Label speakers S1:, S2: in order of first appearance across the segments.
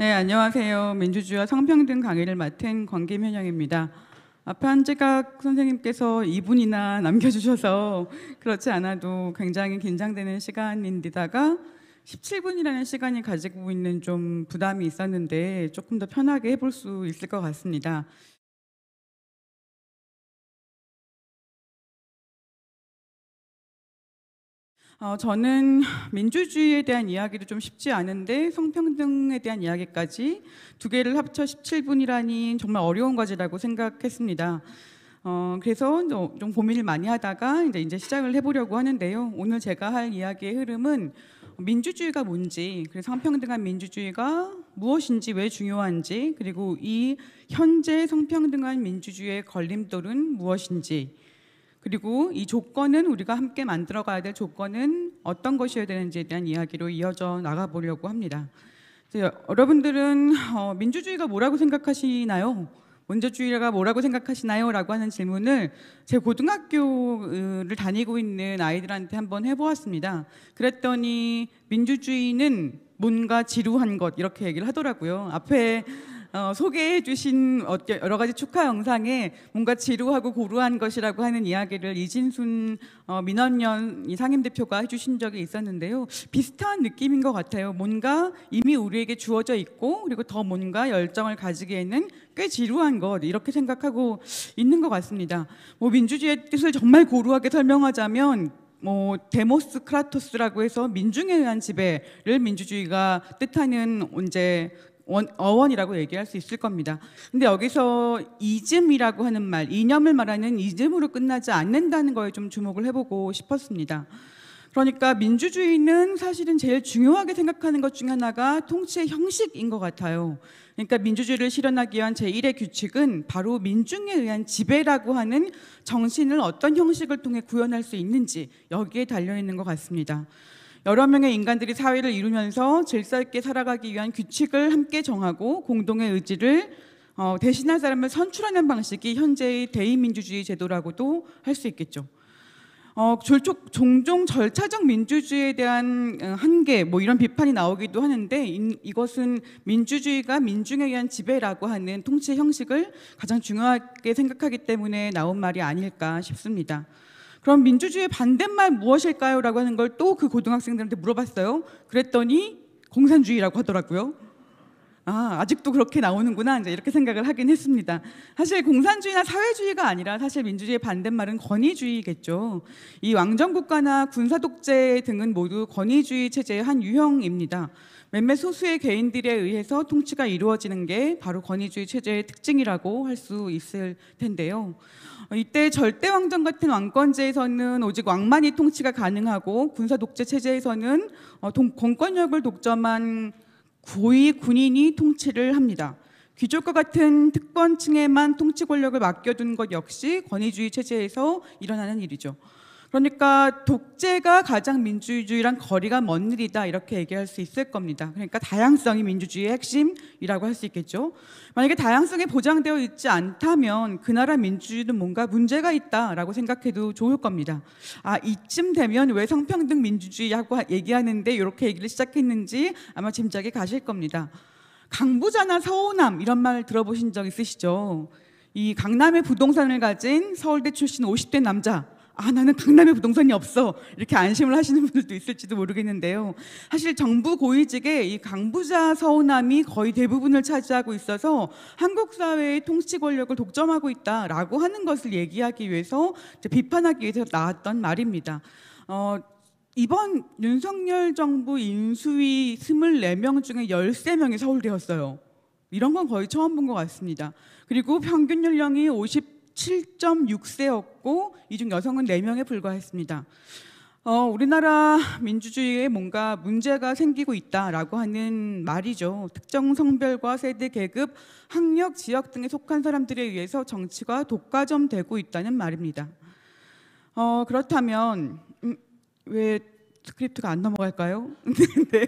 S1: 네, 안녕하세요. 민주주의와 성평등 강의를 맡은 광김현영입니다. 앞한 제각 선생님께서 2분이나 남겨주셔서 그렇지 않아도 굉장히 긴장되는 시간인데다가 17분이라는 시간이 가지고 있는 좀 부담이 있었는데 조금 더 편하게 해볼 수 있을 것 같습니다. 어, 저는 민주주의에 대한 이야기도 좀 쉽지 않은데 성평등에 대한 이야기까지 두 개를 합쳐 17분이라니 정말 어려운 과제라고 생각했습니다. 어, 그래서 좀 고민을 많이 하다가 이제, 이제 시작을 해보려고 하는데요. 오늘 제가 할 이야기의 흐름은 민주주의가 뭔지, 그래서 성평등한 민주주의가 무엇인지 왜 중요한지, 그리고 이 현재 성평등한 민주주의의 걸림돌은 무엇인지, 그리고 이 조건은 우리가 함께 만들어 가야 될 조건은 어떤 것이어야 되는지에 대한 이야기로 이어져 나가 보려고 합니다. 여러분들은 어, 민주주의가 뭐라고 생각하시나요? 원자주의가 뭐라고 생각하시나요? 라고 하는 질문을 제 고등학교를 다니고 있는 아이들한테 한번 해보았습니다. 그랬더니 민주주의는 뭔가 지루한 것 이렇게 얘기를 하더라고요. 앞에 어, 소개해 주신 어, 여러 가지 축하 영상에 뭔가 지루하고 고루한 것이라고 하는 이야기를 이진순 어, 민원연 상임대표가 해주신 적이 있었는데요. 비슷한 느낌인 것 같아요. 뭔가 이미 우리에게 주어져 있고 그리고 더 뭔가 열정을 가지기에는 꽤 지루한 것 이렇게 생각하고 있는 것 같습니다. 뭐 민주주의의 뜻을 정말 고루하게 설명하자면 뭐 데모스 크라토스라고 해서 민중에 의한 지배를 민주주의가 뜻하는 언제 원, 어원이라고 얘기할 수 있을 겁니다. 근데 여기서 이즘이라고 하는 말, 이념을 말하는 이즘으로 끝나지 않는다는 거에 좀 주목을 해보고 싶었습니다. 그러니까 민주주의는 사실은 제일 중요하게 생각하는 것 중 하나가 통치의 형식인 것 같아요. 그러니까 민주주의를 실현하기 위한 제1의 규칙은 바로 민중에 의한 지배라고 하는 정신을 어떤 형식을 통해 구현할 수 있는지 여기에 달려있는 것 같습니다. 여러 명의 인간들이 사회를 이루면서 질서 있게 살아가기 위한 규칙을 함께 정하고 공동의 의지를 어, 대신할 사람을 선출하는 방식이 현재의 대의민주주의 제도라고도 할 수 있겠죠. 어, 졸촉, 종종 절차적 민주주의에 대한 어, 한계, 뭐 이런 비판이 나오기도 하는데 이, 이것은 민주주의가 민중에 의한 지배라고 하는 통치 형식을 가장 중요하게 생각하기 때문에 나온 말이 아닐까 싶습니다. 그럼 민주주의 의 반대말 무엇일까요? 라고 하는 걸 또 그 고등학생들한테 물어봤어요. 그랬더니 공산주의라고 하더라고요. 아, 아직도 그렇게 나오는구나. 이제 이렇게 생각을 하긴 했습니다. 사실 공산주의나 사회주의가 아니라 사실 민주주의의 반대말은 권위주의겠죠. 이 왕정국가나 군사독재 등은 모두 권위주의 체제의 한 유형입니다. 몇몇 소수의 개인들에 의해서 통치가 이루어지는 게 바로 권위주의 체제의 특징이라고 할 수 있을 텐데요. 이때 절대 왕정 같은 왕권제에서는 오직 왕만이 통치가 가능하고 군사 독재 체제에서는 권권력을 어, 독점한 고위 군인이 통치를 합니다. 귀족과 같은 특권층에만 통치 권력을 맡겨둔 것 역시 권위주의 체제에서 일어나는 일이죠. 그러니까 독재가 가장 민주주의랑 거리가 먼 일이다 이렇게 얘기할 수 있을 겁니다. 그러니까 다양성이 민주주의의 핵심이라고 할 수 있겠죠. 만약에 다양성이 보장되어 있지 않다면 그 나라 민주주의는 뭔가 문제가 있다라고 생각해도 좋을 겁니다. 아 이쯤 되면 왜 성평등 민주주의하고 얘기하는데 이렇게 얘기를 시작했는지 아마 짐작이 가실 겁니다. 강부자나 서호남 이런 말 들어보신 적 있으시죠? 이 강남의 부동산을 가진 서울대 출신 50대 남자 아, 나는 강남에 부동산이 없어. 이렇게 안심을 하시는 분들도 있을지도 모르겠는데요. 사실 정부 고위직의 이 강부자 서운함이 거의 대부분을 차지하고 있어서 한국 사회의 통치 권력을 독점하고 있다라고 하는 것을 얘기하기 위해서 비판하기 위해서 나왔던 말입니다. 어, 이번 윤석열 정부 인수위 24명 중에 13명이 서울대였어요. 이런 건 거의 처음 본 것 같습니다. 그리고 평균 연령이 50 7.6세였고 이 중 여성은 4명에 불과했습니다. 어, 우리나라 민주주의에 뭔가 문제가 생기고 있다라고 하는 말이죠. 특정 성별과 세대, 계급, 학력, 지역 등에 속한 사람들에 의해서 정치가 독과점되고 있다는 말입니다. 어, 그렇다면 음, 왜 스크립트가 안 넘어갈까요? 네.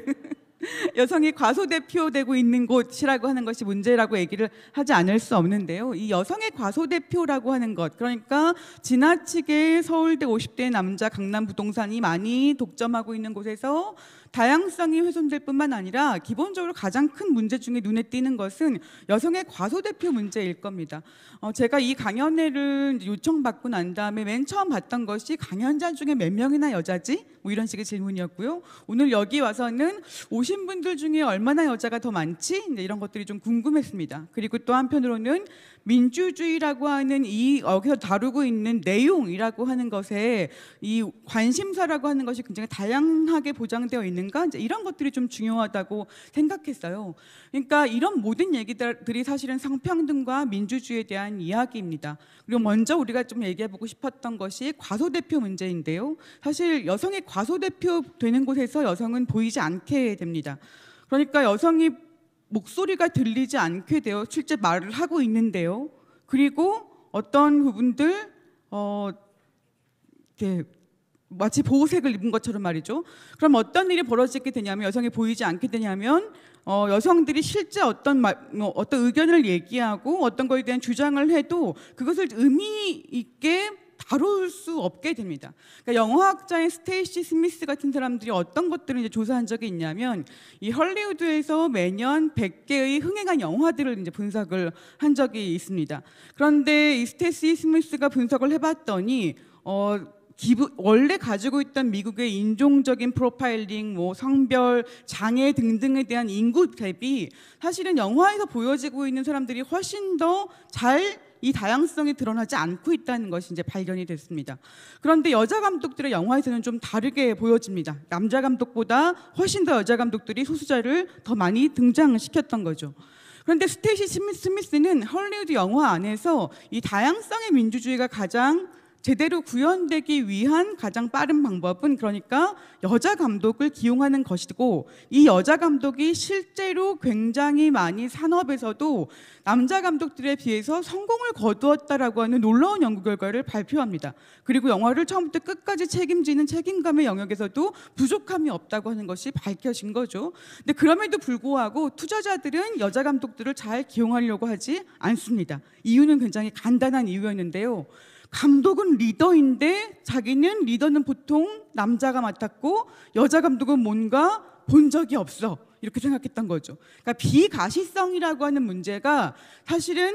S1: 여성이 과소대표되고 있는 곳이라고 하는 것이 문제라고 얘기를 하지 않을 수 없는데요. 이 여성의 과소대표라고 하는 것, 그러니까 지나치게 서울대 50대 남자 강남 부동산이 많이 독점하고 있는 곳에서 다양성이 훼손될 뿐만 아니라 기본적으로 가장 큰 문제 중에 눈에 띄는 것은 여성의 과소대표 문제일 겁니다. 어, 제가 이 강연회를 요청받고 난 다음에 맨 처음 봤던 것이 강연자 중에 몇 명이나 여자지? 뭐 이런 식의 질문이었고요. 오늘 여기 와서는 오신 분들 중에 얼마나 여자가 더 많지? 이런 것들이 좀 궁금했습니다. 그리고 또 한편으로는 민주주의라고 하는 이 여기서 다루고 있는 내용이라고 하는 것에 이 관심사라고 하는 것이 굉장히 다양하게 보장되어 있는 되는가 이제 이런 것들이 좀 중요하다고 생각했어요. 그러니까 이런 모든 얘기들이 사실은 상평등과 민주주의에 대한 이야기입니다. 그리고 먼저 우리가 좀 얘기해보고 싶었던 것이 과소대표 문제인데요. 사실 여성이 과소대표 되는 곳에서 여성은 보이지 않게 됩니다. 그러니까 여성이 목소리가 들리지 않게 되어 실제 말을 하고 있는데요. 그리고 어떤 부분들 어, 마치 보호색을 입은 것처럼 말이죠. 그럼 어떤 일이 벌어지게 되냐면 여성이 보이지 않게 되냐면 어, 여성들이 실제 어떤 마, 뭐, 어떤 의견을 얘기하고 어떤 거에 대한 주장을 해도 그것을 의미 있게 다룰 수 없게 됩니다. 그러니까 영화학자인 스테이시 스미스 같은 사람들이 어떤 것들을 이제 조사한 적이 있냐면 이 헐리우드에서 매년 100개의 흥행한 영화들을 이제 분석을 한 적이 있습니다. 그런데 이 스테이시 스미스가 분석을 해봤더니 어 기부, 원래 가지고 있던 미국의 인종적인 프로파일링, 뭐 성별, 장애 등등에 대한 인구 대비 사실은 영화에서 보여지고 있는 사람들이 훨씬 더 잘 이 다양성이 드러나지 않고 있다는 것이 이제 발견이 됐습니다. 그런데 여자 감독들의 영화에서는 좀 다르게 보여집니다. 남자 감독보다 훨씬 더 여자 감독들이 소수자를 더 많이 등장시켰던 거죠. 그런데 스테이시 스미스는 헐리우드 영화 안에서 이 다양성의 민주주의가 가장 제대로 구현되기 위한 가장 빠른 방법은 그러니까 여자 감독을 기용하는 것이고 이 여자 감독이 실제로 굉장히 많이 산업에서도 남자 감독들에 비해서 성공을 거두었다라고 하는 놀라운 연구 결과를 발표합니다. 그리고 영화를 처음부터 끝까지 책임지는 책임감의 영역에서도 부족함이 없다고 하는 것이 밝혀진 거죠. 근데 그럼에도 불구하고 투자자들은 여자 감독들을 잘 기용하려고 하지 않습니다. 이유는 굉장히 간단한 이유였는데요. 감독은 리더인데 자기는 리더는 보통 남자가 맡았고 여자 감독은 뭔가 본 적이 없어. 이렇게 생각했던 거죠. 그러니까 비가시성이라고 하는 문제가 사실은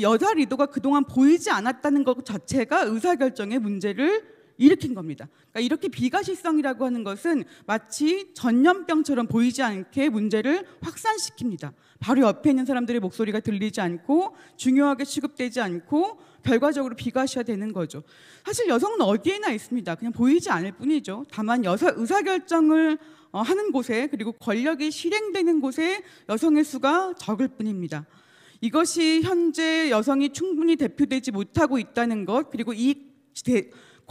S1: 여자 리더가 그동안 보이지 않았다는 것 자체가 의사결정의 문제를 일으킨 겁니다. 그러니까 이렇게 비가실성이라고 하는 것은 마치 전염병처럼 보이지 않게 문제를 확산시킵니다. 바로 옆에 있는 사람들의 목소리가 들리지 않고 중요하게 취급되지 않고 결과적으로 비가시화 되는 거죠. 사실 여성은 어디에나 있습니다. 그냥 보이지 않을 뿐이죠. 다만 여성 의사결정을 어, 하는 곳에 그리고 권력이 실행되는 곳에 여성의 수가 적을 뿐입니다. 이것이 현재 여성이 충분히 대표되지 못하고 있다는 것 그리고 이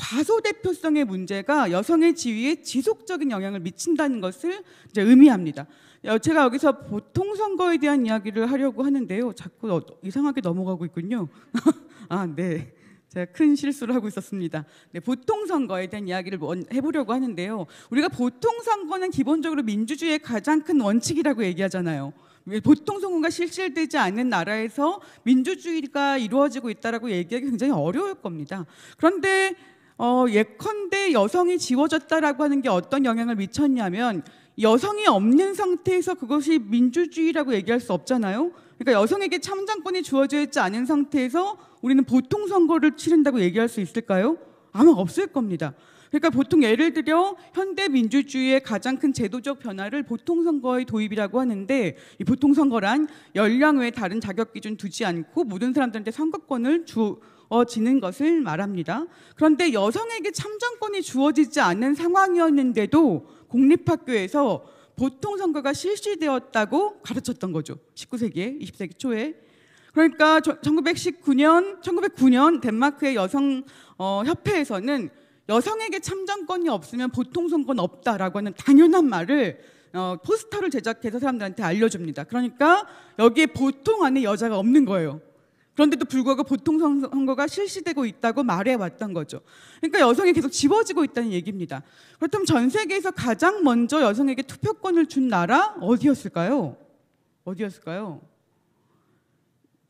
S1: 과소대표성의 문제가 여성의 지위에 지속적인 영향을 미친다는 것을 이제 의미합니다. 어, 제가 여기서 보통 선거에 대한 이야기를 하려고 하는데요. 자꾸 어, 이상하게 넘어가고 있군요. 아, 네. 제가 큰 실수를 하고 있었습니다. 네, 보통 선거에 대한 이야기를 해보려고 하는데요. 우리가 보통 선거는 기본적으로 민주주의의 가장 큰 원칙이라고 얘기하잖아요. 예, 보통 선거가 실질되지 않는 나라에서 민주주의가 이루어지고 있다라고 얘기하기 굉장히 어려울 겁니다. 그런데 어, 예컨대 여성이 지워졌다라고 하는 게 어떤 영향을 미쳤냐면 여성이 없는 상태에서 그것이 민주주의라고 얘기할 수 없잖아요. 그러니까 여성에게 참정권이 주어져 있지 않은 상태에서 우리는 보통 선거를 치른다고 얘기할 수 있을까요? 아마 없을 겁니다. 그러니까 보통 예를 들어 현대 민주주의의 가장 큰 제도적 변화를 보통 선거의 도입이라고 하는데 이 보통 선거란 연령 외 다른 자격 기준 두지 않고 모든 사람들한테 선거권을 주어 지는 것을 말합니다. 그런데 여성에게 참정권이 주어지지 않은 상황이었는데도 공립학교에서 보통 선거가 실시되었다고 가르쳤던 거죠. 19세기에 20세기 초에 그러니까 1919년 1909년 덴마크의 여성 어, 협회에서는 여성에게 참정권이 없으면 보통 선거는 없다라고 하는 당연한 말을 어, 포스터를 제작해서 사람들한테 알려줍니다. 그러니까 여기에 보통 안에 여자가 없는 거예요. 그런데도 불구하고 보통 선거가 실시되고 있다고 말해왔던 거죠. 그러니까 여성이 계속 지워지고 있다는 얘기입니다. 그렇다면 전 세계에서 가장 먼저 여성에게 투표권을 준 나라 어디였을까요? 어디였을까요?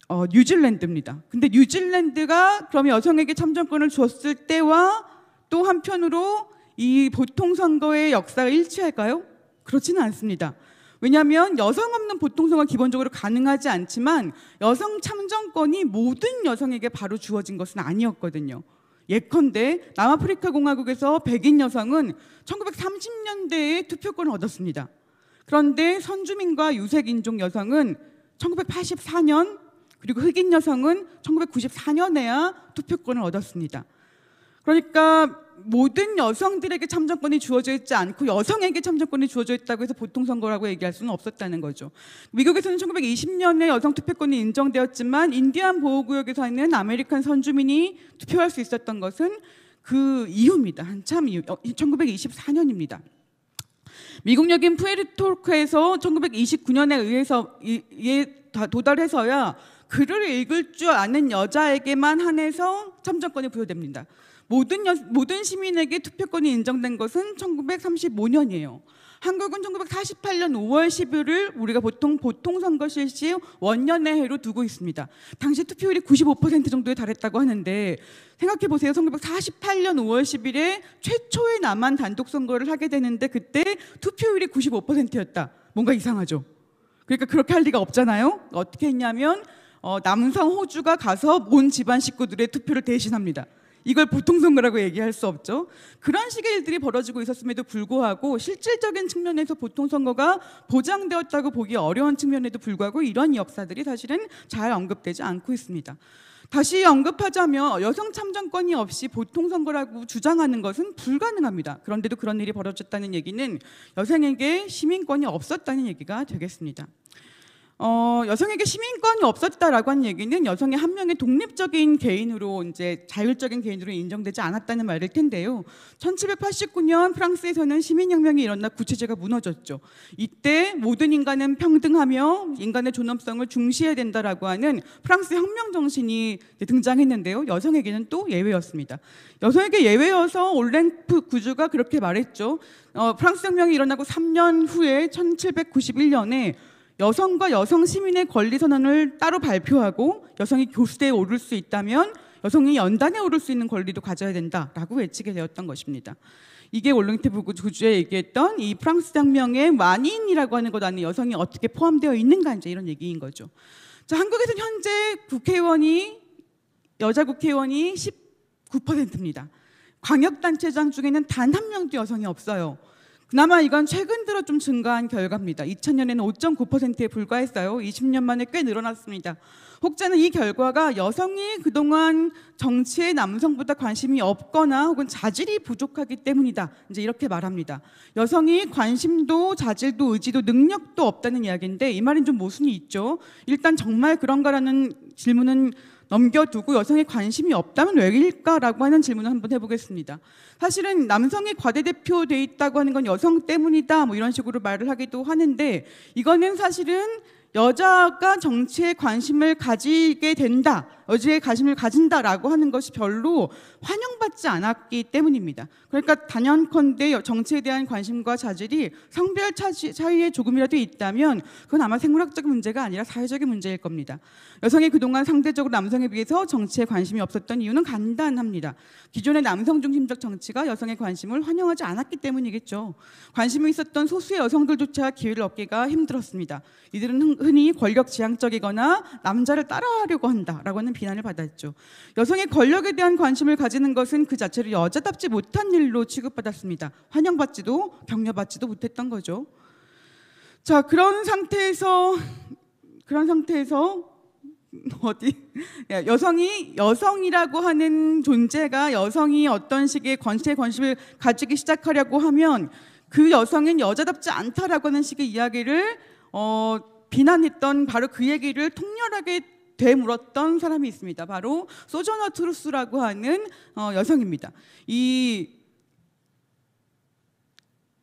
S1: 어, 뉴질랜드입니다. 근데 뉴질랜드가 그럼 여성에게 참정권을 줬을 때와 또 한편으로 이 보통 선거의 역사가 일치할까요? 그렇지는 않습니다. 왜냐하면 여성 없는 보통성은 기본적으로 가능하지 않지만 여성 참정권이 모든 여성에게 바로 주어진 것은 아니었거든요. 예컨대 남아프리카 공화국에서 백인 여성은 1930년대에 투표권을 얻었습니다. 그런데 선주민과 유색 인종 여성은 1984년 그리고 흑인 여성은 1994년에야 투표권을 얻었습니다. 그러니까 모든 여성들에게 참정권이 주어져 있지 않고 여성에게 참정권이 주어져 있다고 해서 보통 선거라고 얘기할 수는 없었다는 거죠. 미국에서는 1920년에 여성 투표권이 인정되었지만 인디안 보호구역에서 있는 아메리칸 선주민이 투표할 수 있었던 것은 그 이후입니다. 한참 이후, 1924년입니다. 어, 미국역인 푸에르토르크에서 1929년에 의해서 이에 도달해서야 글을 읽을 줄 아는 여자에게만 한해서 참정권이 부여됩니다. 모든, 연, 모든 시민에게 투표권이 인정된 것은 1935년이에요. 한국은 1948년 5월 10일을 우리가 보통 보통 선거 실시 원년의 해로 두고 있습니다. 당시 투표율이 95% 정도에 달했다고 하는데 생각해 보세요. 1948년 5월 10일에 최초의 남한 단독 선거를 하게 되는데 그때 투표율이 95%였다. 뭔가 이상하죠. 그러니까 그렇게 할 리가 없잖아요. 어떻게 했냐면 어, 남성 호주가 가서 온 집안 식구들의 투표를 대신합니다. 이걸 보통 선거라고 얘기할 수 없죠. 그런 식의 일들이 벌어지고 있었음에도 불구하고 실질적인 측면에서 보통 선거가 보장되었다고 보기 어려운 측면에도 불구하고 이런 역사들이 사실은 잘 언급되지 않고 있습니다. 다시 언급하자면 여성 참정권이 없이 보통 선거라고 주장하는 것은 불가능합니다. 그런데도 그런 일이 벌어졌다는 얘기는 여성에게 시민권이 없었다는 얘기가 되겠습니다. 어, 여성에게 시민권이 없었다라고 하는 얘기는 여성이 한 명의 독립적인 개인으로 이제 자율적인 개인으로 인정되지 않았다는 말일 텐데요. 1789년 프랑스에서는 시민혁명이 일어나 구체제가 무너졌죠. 이때 모든 인간은 평등하며 인간의 존엄성을 중시해야 된다라고 하는 프랑스 혁명 정신이 등장했는데요. 여성에게는 또 예외였습니다. 여성에게 예외여서 올랭프 구주가 그렇게 말했죠. 어, 프랑스 혁명이 일어나고 3년 후에 1791년에 여성과 여성 시민의 권리 선언을 따로 발표하고 여성이 교수대에 오를 수 있다면 여성이 연단에 오를 수 있는 권리도 가져야 된다라고 외치게 되었던 것입니다. 이게 올랭테부구 주주에 얘기했던 이 프랑스 장명의 만인이라고 하는 것 안에 여성이 어떻게 포함되어 있는가 이제 이런 얘기인 거죠. 자, 한국에서는 현재 국회의원이 여자 국회의원이 19%입니다. 광역단체장 중에는 단 한 명도 여성이 없어요. 그나마 이건 최근 들어 좀 증가한 결과입니다. 2000년에는 5.9%에 불과했어요. 20년 만에 꽤 늘어났습니다. 혹자는 이 결과가 여성이 그동안 정치에 남성보다 관심이 없거나 혹은 자질이 부족하기 때문이다. 이제 이렇게 말합니다. 여성이 관심도 자질도 의지도 능력도 없다는 이야기인데 이 말은 좀 모순이 있죠. 일단 정말 그런가라는 질문은 넘겨두고 여성에 관심이 없다면 왜일까라고 하는 질문을 한번 해보겠습니다. 사실은 남성이 과대대표돼 있다고 하는 건 여성 때문이다 뭐 이런 식으로 말을 하기도 하는데 이거는 사실은 여자가 정치에 관심을 가지게 된다. 의지의 가심을 가진다라고 하는 것이 별로 환영받지 않았기 때문입니다. 그러니까 단연컨대 정치에 대한 관심과 자질이 성별 차이에 지차 조금이라도 있다면 그건 아마 생물학적 문제가 아니라 사회적인 문제일 겁니다. 여성이 그동안 상대적으로 남성에 비해서 정치에 관심이 없었던 이유는 간단합니다. 기존의 남성 중심적 정치가 여성의 관심을 환영하지 않았기 때문이겠죠. 관심이 있었던 소수의 여성들조차 기회를 얻기가 힘들었습니다. 이들은 흔히 권력 지향적이거나 남자를 따라하려고 한다라고 하는 비난을 받았죠. 여성의 권력에 대한 관심을 가지는 것은 그 자체를 여자답지 못한 일로 취급받았습니다. 환영받지도 격려받지도 못했던 거죠. 자, 그런 상태에서 그런 상태에서 어디 예, 여성이 여성이라고 하는 존재가 여성이 어떤 식의 권세 관심을 가지기 시작하려고 하면 그 여성은 여자답지 않다라고 하는 식의 이야기를 어 비난했던 바로 그 얘기를 통렬하게 되물었던 사람이 있습니다. 바로 소저너 트루스라고 하는 어, 여성입니다. 이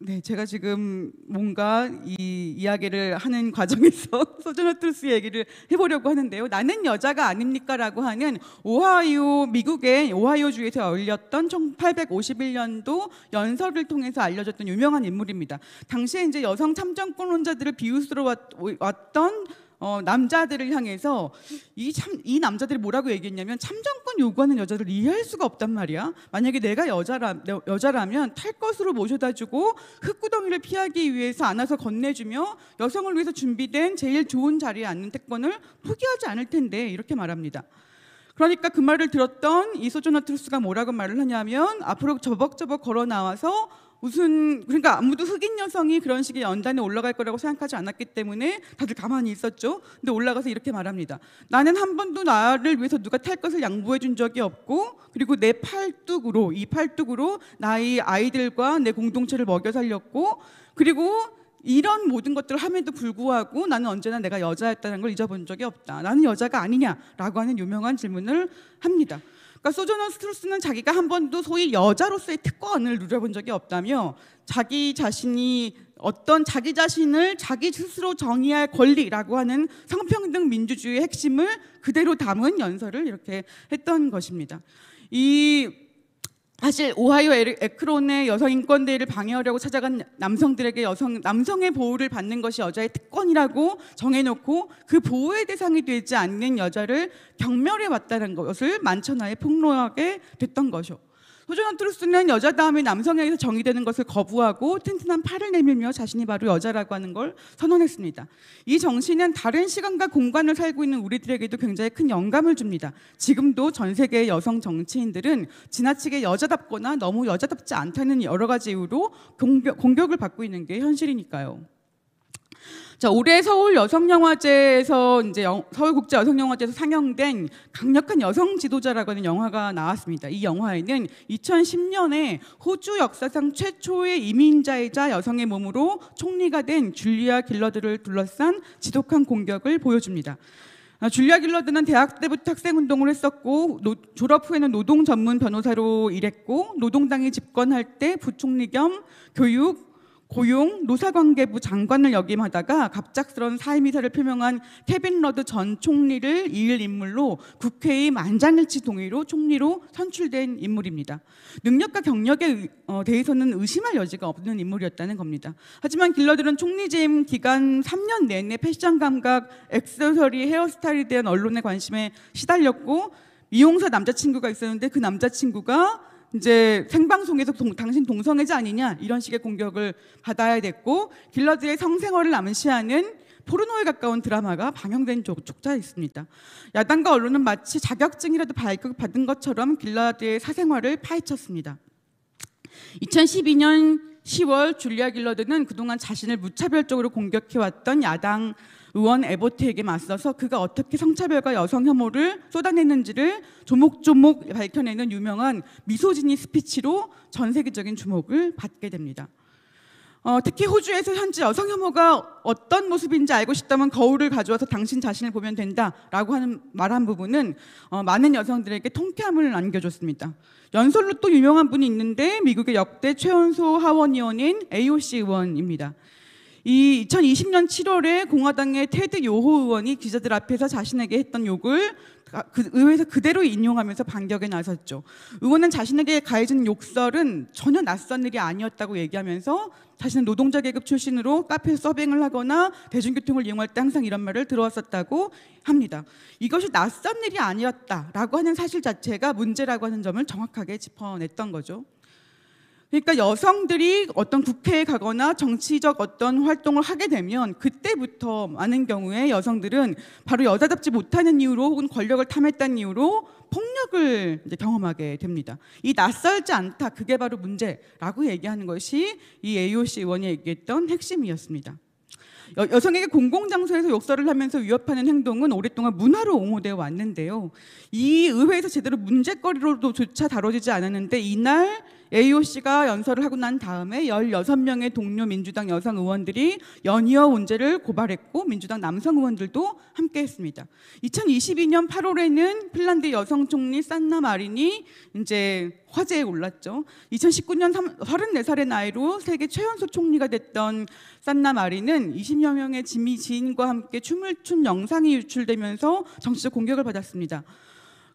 S1: 네, 제가 지금 뭔가 이 이야기를 하는 과정에서 소저너 트루스 얘기를 해보려고 하는데요. 나는 여자가 아닙니까라고 하는 오하이오 미국의 오하이오주에서 열렸던 1851년도 연설을 통해서 알려졌던 유명한 인물입니다. 당시에 이제 여성 참정권론자들을 비웃으러 왔, 왔던 어, 남자들을 향해서 이참이 남자들이 뭐라고 얘기했냐면 참정권 요구하는 여자를 이해할 수가 없단 말이야. 만약에 내가 여자라 여자라면 탈 것으로 모셔다주고 흙구덩이를 피하기 위해서 안아서 건네주며 여성을 위해서 준비된 제일 좋은 자리에 앉는 태권을 포기하지 않을 텐데 이렇게 말합니다. 그러니까 그 말을 들었던 이소조나트루스가 뭐라고 말을 하냐면 앞으로 저벅저벅 걸어 나와서 무슨 그러니까 아무도 흑인 여성이 그런 식의 연단에 올라갈 거라고 생각하지 않았기 때문에 다들 가만히 있었죠. 근데 올라가서 이렇게 말합니다. 나는 한 번도 나를 위해서 누가 탈 것을 양보해 준 적이 없고 그리고 내 팔뚝으로 이 팔뚝으로 나의 아이들과 내 공동체를 먹여 살렸고 그리고 이런 모든 것들을 함에도 불구하고 나는 언제나 내가 여자였다는 걸 잊어본 적이 없다. 나는 여자가 아니냐라고 하는 유명한 질문을 합니다. 그러니까 소저너 스트루스는 자기가 한 번도 소위 여자로서의 특권을 누려본 적이 없다며 자기 자신이 어떤 자기 자신을 자기 스스로 정의할 권리라고 하는 성평등 민주주의의 핵심을 그대로 담은 연설을 이렇게 했던 것입니다. 이 사실 오하이오 에크론의 여성 인권대회를 방해하려고 찾아간 남성들에게 여성 남성의 보호를 받는 것이 여자의 특권이라고 정해놓고 그 보호의 대상이 되지 않는 여자를 경멸해 왔다는 것을 만천하에 폭로하게 됐던 것이죠. 호전한 트루스는 여자 다움이 남성에게서 정의되는 것을 거부하고 튼튼한 팔을 내밀며 자신이 바로 여자라고 하는 걸 선언했습니다. 이 정신은 다른 시간과 공간을 살고 있는 우리들에게도 굉장히 큰 영감을 줍니다. 지금도 전 세계의 여성 정치인들은 지나치게 여자답거나 너무 여자답지 않다는 여러 가지 이유로 공격, 공격을 받고 있는 게 현실이니까요. 자, 올해 서울 여성영화제에서 이제 영, 서울국제 여성영화제에서 상영된 강력한 여성 지도자라고 하는 영화가 나왔습니다. 이 영화에는 2010년에 호주 역사상 최초의 이민자이자 여성의 몸으로 총리가 된 줄리아 길러드를 둘러싼 지독한 공격을 보여줍니다. 아, 줄리아 길러드는 대학 때부터 학생 운동을 했었고 노, 졸업 후에는 노동 전문 변호사로 일했고 노동당이 집권할 때 부총리 겸 교육 고용 노사관계부 장관을 역임하다가 갑작스런 사임 의사를 표명한 케빈 러드 전 총리를 이을 인물로 국회의 만장일치 동의로 총리로 선출된 인물입니다. 능력과 경력에 어, 대해서는 의심할 여지가 없는 인물이었다는 겁니다. 하지만 길러들은 총리 재임 기간 3년 내내 패션 감각, 액세서리, 헤어스타일에 대한 언론의 관심에 시달렸고 미용사 남자친구가 있었는데 그 남자친구가 이제 생방송에서 동, 당신 동성애자 아니냐 이런 식의 공격을 받아야 됐고 길러드의 성생활을 암시하는 포르노에 가까운 드라마가 방영된 쪽 적자 있습니다. 야당과 언론은 마치 자격증이라도 발급받은 것처럼 길러드의 사생활을 파헤쳤습니다. 2012년 10월 줄리아 길러드는 그동안 자신을 무차별적으로 공격해왔던 야당 의원 에보트에게 맞서서 그가 어떻게 성차별과 여성 혐오를 쏟아냈는지를 조목조목 밝혀내는 유명한 미소지니 스피치로 전 세계적인 주목을 받게 됩니다. 어, 특히 호주에서 현지 여성 혐오가 어떤 모습인지 알고 싶다면 거울을 가져와서 당신 자신을 보면 된다라고 하는 말한 부분은 어, 많은 여성들에게 통쾌함을 안겨줬습니다. 연설로 또 유명한 분이 있는데 미국의 역대 최연소 하원 의원인 AOC 의원입니다. 이 2020년 7월에 공화당의 테드 요호 의원이 기자들 앞에서 자신에게 했던 욕을 아, 그 의회에서 그대로 인용하면서 반격에 나섰죠. 의원은 자신에게 가해진 욕설은 전혀 낯선 일이 아니었다고 얘기하면서 자신은 노동자 계급 출신으로 카페 서빙을 하거나 대중교통을 이용할 때 항상 이런 말을 들어왔었다고 합니다. 이것이 낯선 일이 아니었다라고 하는 사실 자체가 문제라고 하는 점을 정확하게 짚어냈던 거죠. 그러니까 여성들이 어떤 국회에 가거나 정치적 어떤 활동을 하게 되면 그때부터 많은 경우에 여성들은 바로 여자답지 못하는 이유로 혹은 권력을 탐했다는 이유로 폭력을 경험하게 됩니다. 이 낯설지 않다 그게 바로 문제라고 얘기하는 것이 이 AOC 의원이 얘기했던 핵심이었습니다. 여, 성에게 공공장소에서 욕설을 하면서 위협하는 행동은 오랫동안 문화로 옹호되어 왔는데요. 이 의회에서 제대로 문제거리로도 조차 다뤄지지 않았는데 이날 AOC가 연설을 하고 난 다음에 16명의 동료 민주당 여성 의원들이 연이어 문제를 고발했고 민주당 남성 의원들도 함께 했습니다. 2022년 8월에는 핀란드 여성 총리 산나 마린이 이제 화제에 올랐죠. 2019년 3, 4살의 나이로 세계 최연소 총리가 됐던 산나 마린은 20여 명의 지미 지인과 함께 춤을 춘 영상이 유출되면서 정치적 공격을 받았습니다.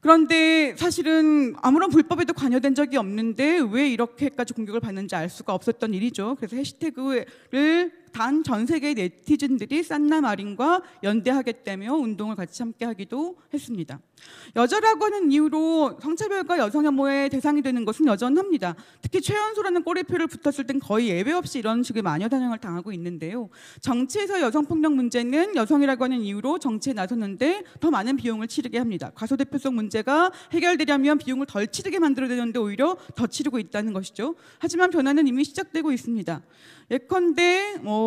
S1: 그런데 사실은 아무런 불법에도 관여된 적이 없는데 왜 이렇게까지 공격을 받는지 알 수가 없었던 일이죠. 그래서 해시태그를 단전 세계 네티즌들이 산나마린과 연대하겠다며 운동을 같이 함께 하기도 했습니다. 여자라고 하는 이유로 성차별과 여성혐오의 대상이 되는 것은 여전합니다. 특히 최연소라는 꼬리표를 붙었을 땐 거의 예외 없이 이런 식의 마녀 단형을 당하고 있는데요. 정치에서 여성폭력 문제는 여성이라고 하는 이유로 정치에 나섰는데 더 많은 비용을 치르게 합니다. 과소대표성 문제가 해결되려면 비용을 덜 치르게 만들어야 되는데 오히려 더 치르고 있다는 것이죠. 하지만 변화는 이미 시작되고 있습니다. 예컨대 뭐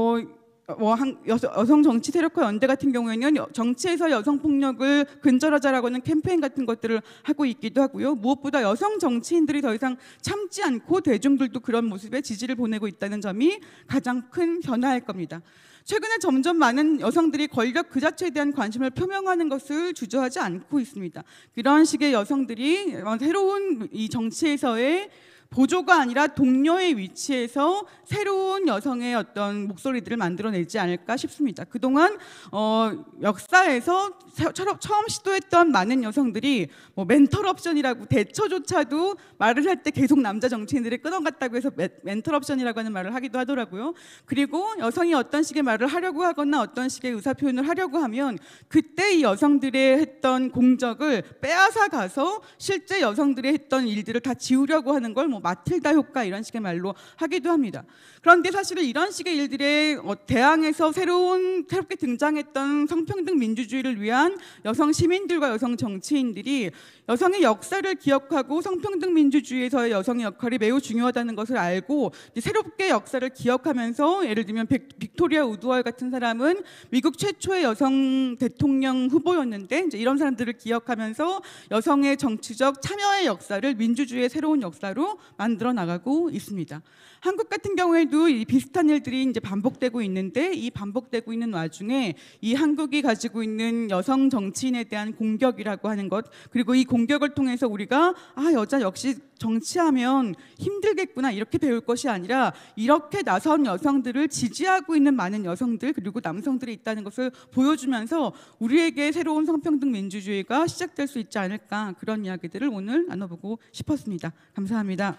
S1: 뭐 한, 여성 정치 세력화 연대 같은 경우에는 정치에서 여성 폭력을 근절하자라고는 캠페인 같은 것들을 하고 있기도 하고요. 무엇보다 여성 정치인들이 더 이상 참지 않고 대중들도 그런 모습에 지지를 보내고 있다는 점이 가장 큰 변화일 겁니다. 최근에 점점 많은 여성들이 권력 그 자체에 대한 관심을 표명하는 것을 주저하지 않고 있습니다. 이런 식의 여성들이 새로운 이 정치에서의 보조가 아니라 동료의 위치에서 새로운 여성의 어떤 목소리들을 만들어내지 않을까 싶습니다. 그동안 어, 역사에서 처음 시도했던 많은 여성들이 뭐 멘털 옵션이라고 대처조차도 말을 할 때 계속 남자 정치인들이 끊어갔다고 해서 멘털 옵션이라고 하는 말을 하기도 하더라고요. 그리고 여성이 어떤 식의 말을 하려고 하거나 어떤 식의 의사 표현을 하려고 하면 그때 이 여성들의 했던 공적을 빼앗아 가서 실제 여성들이 했던 일들을 다 지우려고 하는 걸뭐 마틸다 효과 이런 식의 말로 하기도 합니다. 그런데 사실은 이런 식의 일들에 어, 대항해서 새로운 새롭게 등장했던 성평등 민주주의를 위한 여성 시민들과 여성 정치인들이 여성의 역사를 기억하고 성평등 민주주의에서의 여성의 역할이 매우 중요하다는 것을 알고 새롭게 역사를 기억하면서 예를 들면 빅토리아 우드월 같은 사람은 미국 최초의 여성 대통령 후보였는데 이제 이런 사람들을 기억하면서 여성의 정치적 참여의 역사를 민주주의의 새로운 역사로 만들어 나가고 있습니다. 한국 같은 경우에도 비슷한 일들이 이제 반복되고 있는데 이 반복되고 있는 와중에 이 한국이 가지고 있는 여성 정치인에 대한 공격이라고 하는 것 그리고 이 공격을 통해서 우리가 아 여자 역시 정치하면 힘들겠구나 이렇게 배울 것이 아니라 이렇게 나선 여성들을 지지하고 있는 많은 여성들 그리고 남성들이 있다는 것을 보여주면서 우리에게 새로운 성평등 민주주의가 시작될 수 있지 않을까 그런 이야기들을 오늘 나눠보고 싶었습니다. 감사합니다.